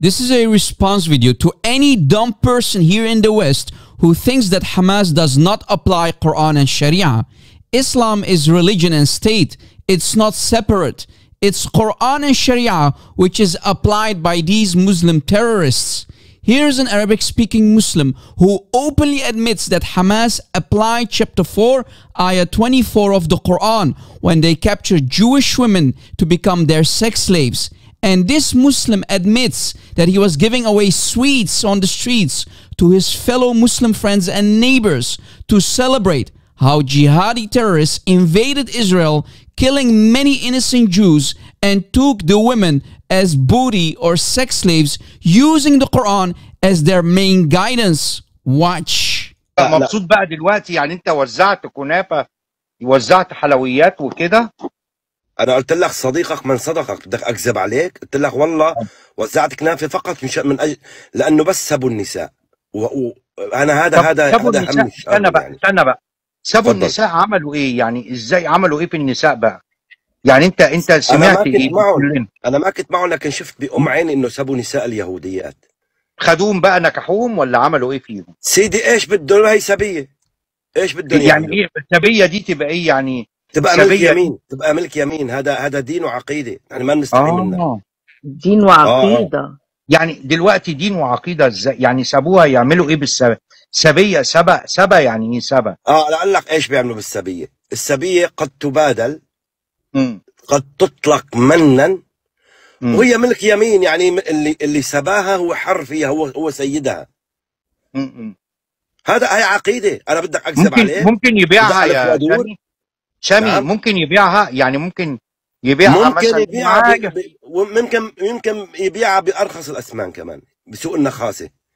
This is a response video to any dumb person here in the West who thinks that Hamas does not apply Quran and Sharia. Islam is religion and state. It's not separate. It's Quran and Sharia which is applied by these Muslim terrorists. Here's an Arabic speaking Muslim who openly admits that Hamas applied chapter 4, ayah 24 of the Quran when they captured Jewish women to become their sex slaves. And this Muslim admits that he was giving away sweets on the streets to his fellow Muslim friends and neighbors to celebrate how jihadi terrorists invaded Israel, killing many innocent Jews and took the women as booty or sex slaves, using the Quran as their main guidance. Watch. مبسوط بقى دلوقتي يعني انت وزعت كنافه وزعت حلويات وكده انا قلت لك صديقك من صدقك بدك اكذب عليك قلت لك والله نعم. وزعت كنافه فقط من, من اجل لانه بس سبوا النساء وانا هذا هذا هذا النساء استنى بقى يعني. استنى بقى سبوا النساء عملوا ايه يعني ازاي عملوا ايه في النساء بقى يعني انت انت سمعت إيه انا ما كنت معهم انا ما كنت لكن شفت بام عيني انه سبوا نساء اليهوديات خدوهم بقى نكحوهم ولا عملوا ايه فيهم سيدي ايش بده هي سبيه ايش بده يعني ايه السبيه دي تبقى ايه يعني تبقى شبية. ملك يمين تبقى ملك يمين هذا هذا دين وعقيده يعني ما بنستحي آه. منه دين وعقيده آه،, آه. يعني دلوقتي دين وعقيده ازاي يعني سابوها يعملوا ايه بالسبب سبيه سبا سبا يعني ايه سبا اه اقول لك ايش بيعملوا بالسبيه السبيه قد تبادل م. قد تطلق منا م. وهي ملك يمين يعني اللي اللي سباها هو حر فيها هو هو سيدها م. م. هذا هي عقيده انا بدك اكذب عليه ممكن يبيعها يا شامي نعم. ممكن يبيعها يعني ممكن يبيعها ممكن يبيعها ممكن يبيعها بارخص الاثمان كمان بسوق النخاسه